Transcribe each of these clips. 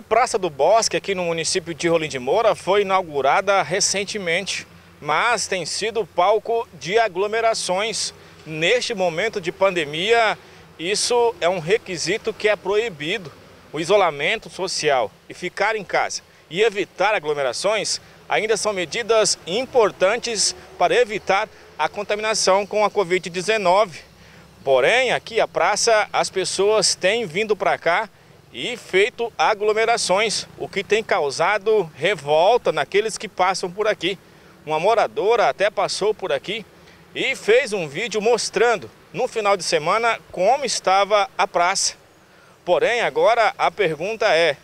A Praça do Bosque, aqui no município de Rolim de Moura, foi inaugurada recentemente, mas tem sido palco de aglomerações. Neste momento de pandemia, isso é um requisito que é proibido. O isolamento social e ficar em casa e evitar aglomerações ainda são medidas importantes para evitar a contaminação com a Covid-19. Porém, aqui a praça, as pessoas têm vindo para cá e feito aglomerações, o que tem causado revolta naqueles que passam por aqui. Uma moradora até passou por aqui e fez um vídeo mostrando no final de semana como estava a praça. Porém, agora a pergunta é: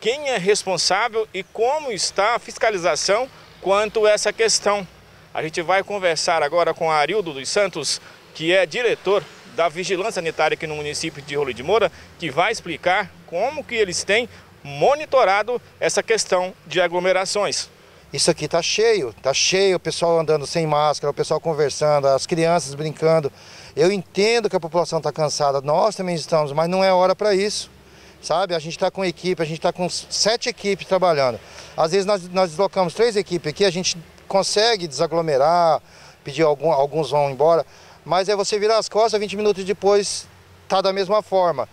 quem é responsável e como está a fiscalização quanto a essa questão? A gente vai conversar agora com Arildo dos Santos, que é diretor da Vigilância Sanitária aqui no município de Rolo de Moura, que vai explicar como que eles têm monitorado essa questão de aglomerações. Isso aqui tá cheio, tá cheio, o pessoal andando sem máscara, o pessoal conversando, as crianças brincando. Eu entendo que a população está cansada, nós também estamos, mas não é hora para isso sabe? A gente está com equipe, a gente está com sete equipes trabalhando. Às vezes nós, nós deslocamos três equipes aqui, a gente consegue desaglomerar, pedir algum, alguns vão embora, mas é você virar as costas, 20 minutos depois tá da mesma forma.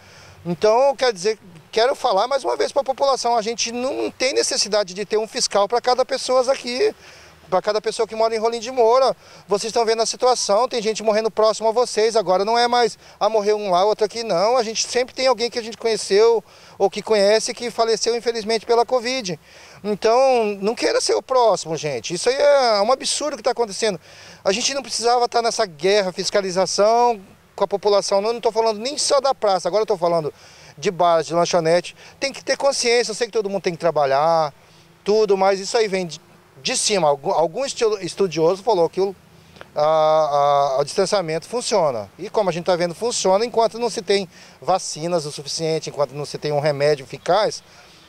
Então, quer dizer, quero falar mais uma vez para a população, a gente não tem necessidade de ter um fiscal para cada pessoa aqui para cada pessoa que mora em Rolim de Moura. Vocês estão vendo a situação, tem gente morrendo próximo a vocês. Agora não é mais, a ah, morrer um lá, outro aqui, não. A gente sempre tem alguém que a gente conheceu ou que conhece que faleceu, infelizmente, pela Covid. Então, não queira ser o próximo, gente. Isso aí é um absurdo que está acontecendo. A gente não precisava estar tá nessa guerra, fiscalização com a população. Não estou falando nem só da praça, agora estou falando de bares, de lanchonete. Tem que ter consciência. Eu sei que todo mundo tem que trabalhar, tudo, mas isso aí vem de de cima. Algum estudioso falou que o, a, a, o distanciamento funciona. E como a gente está vendo, funciona enquanto não se tem vacinas o suficiente, enquanto não se tem um remédio eficaz.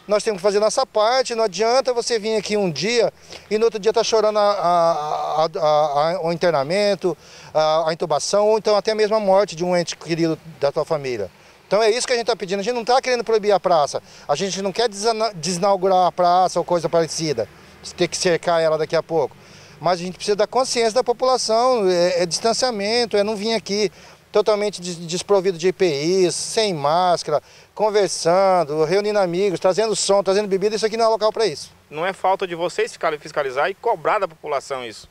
Nós temos que fazer nossa parte, não adianta você vir aqui um dia e no outro dia estar tá chorando a, a, o internamento, a, a intubação, ou então até a mesma morte de um ente querido da tua família. Então é isso que a gente está pedindo. A gente não está querendo proibir a praça. A gente não quer desinaugurar a praça ou coisa parecida ter que cercar ela daqui a pouco. Mas a gente precisa da consciência da população, é, é distanciamento, é não vir aqui totalmente desprovido de EPIs, sem máscara, conversando, reunindo amigos, trazendo som, trazendo bebida, isso aqui não é local para isso. Não é falta de vocês fiscalizar e cobrar da população isso?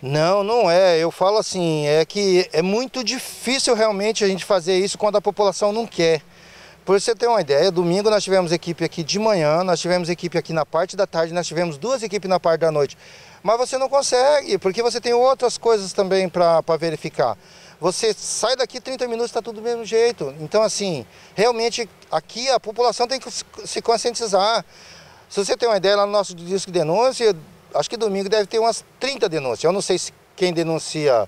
Não, não é. Eu falo assim, é que é muito difícil realmente a gente fazer isso quando a população não quer. Por você ter uma ideia, domingo nós tivemos equipe aqui de manhã, nós tivemos equipe aqui na parte da tarde, nós tivemos duas equipes na parte da noite. Mas você não consegue, porque você tem outras coisas também para verificar. Você sai daqui 30 minutos, está tudo do mesmo jeito. Então, assim, realmente aqui a população tem que se conscientizar. Se você tem uma ideia, lá no nosso disco de denúncia, acho que domingo deve ter umas 30 denúncias. Eu não sei se quem denuncia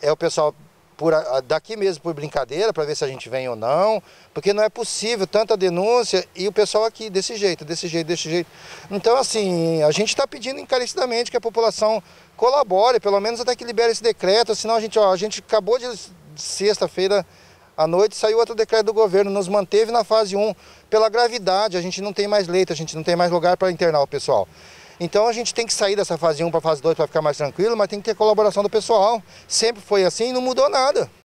é o pessoal por, daqui mesmo por brincadeira, para ver se a gente vem ou não, porque não é possível tanta denúncia e o pessoal aqui desse jeito, desse jeito, desse jeito. Então, assim, a gente está pedindo encarecidamente que a população colabore, pelo menos até que libere esse decreto, senão a gente, ó, a gente acabou de sexta-feira à noite, saiu outro decreto do governo, nos manteve na fase 1 pela gravidade, a gente não tem mais leito, a gente não tem mais lugar para internar o pessoal. Então a gente tem que sair dessa fase 1 para a fase 2 para ficar mais tranquilo, mas tem que ter colaboração do pessoal. Sempre foi assim e não mudou nada.